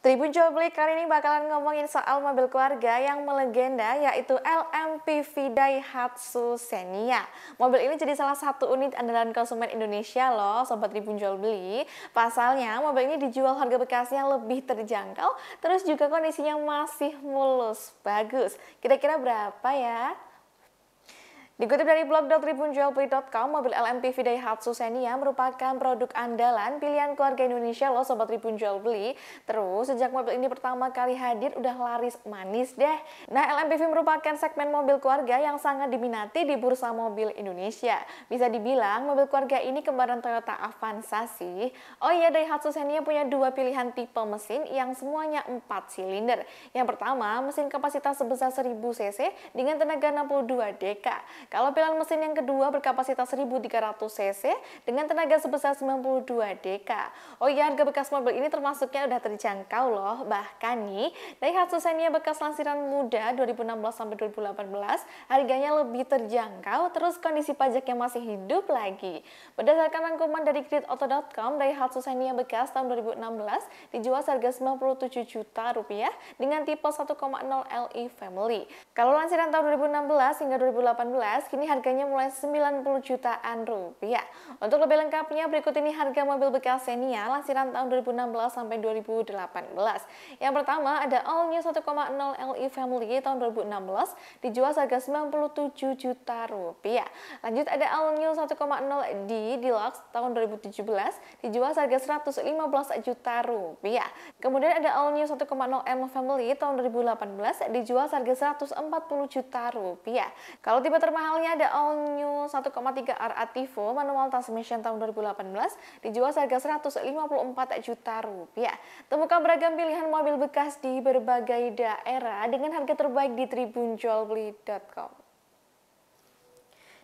Tribun Beli kali ini bakalan ngomongin soal mobil keluarga yang melegenda yaitu LMPV Daihatsu Xenia. Mobil ini jadi salah satu unit andalan konsumen Indonesia loh Sobat Tribun Jual Beli. Pasalnya mobil ini dijual harga bekasnya lebih terjangkau terus juga kondisinya masih mulus, bagus. Kira-kira berapa ya? Dikutip dari blog mobil LMPV Daihatsu Xenia merupakan produk andalan pilihan keluarga Indonesia loh Sobat Tribun Jual Beli. Terus, sejak mobil ini pertama kali hadir udah laris manis deh. Nah, LMPV merupakan segmen mobil keluarga yang sangat diminati di bursa mobil Indonesia. Bisa dibilang, mobil keluarga ini kembaran Toyota Avanza sih. Oh iya, Daihatsu Xenia punya dua pilihan tipe mesin yang semuanya 4 silinder. Yang pertama, mesin kapasitas sebesar 1000 cc dengan tenaga 62 dk. Kalau pilihan mesin yang kedua berkapasitas 1300 cc dengan tenaga sebesar 92 dk. Oh iya, harga bekas mobil ini termasuknya udah terjangkau loh. Bahkan nih, Daihatsu Xenia bekas lansiran muda 2016 sampai 2018 harganya lebih terjangkau terus kondisi pajaknya masih hidup lagi. Berdasarkan rangkuman dari kreditauto.com, Daihatsu Xenia bekas tahun 2016 dijual harga 97 juta rupiah dengan tipe 1,0 LE Family. Kalau lansiran tahun 2016 hingga 2018 kini harganya mulai 90 jutaan rupiah. Untuk lebih lengkapnya berikut ini harga mobil bekas Xenia lansiran tahun 2016 sampai 2018. Yang pertama ada all new 1,0 Li e Family tahun 2016 dijual seharga 97 juta rupiah. Lanjut ada all new 1,0 D Deluxe tahun 2017 dijual seharga 115 juta rupiah. Kemudian ada all new 1,0 M Family tahun 2018 dijual seharga 140 juta rupiah. Kalau tiba terma Mahalnya ada All New 1,3 R Tivo manual transmission tahun 2018 dijual seharga 154 juta rupiah. Temukan beragam pilihan mobil bekas di berbagai daerah dengan harga terbaik di tribunjualbeli.com.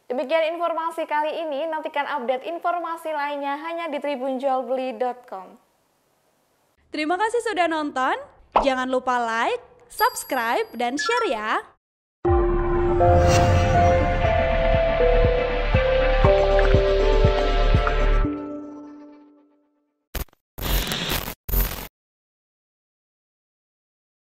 Demikian informasi kali ini, nantikan update informasi lainnya hanya di tribunjualbeli.com. Terima kasih sudah nonton, jangan lupa like, subscribe, dan share ya!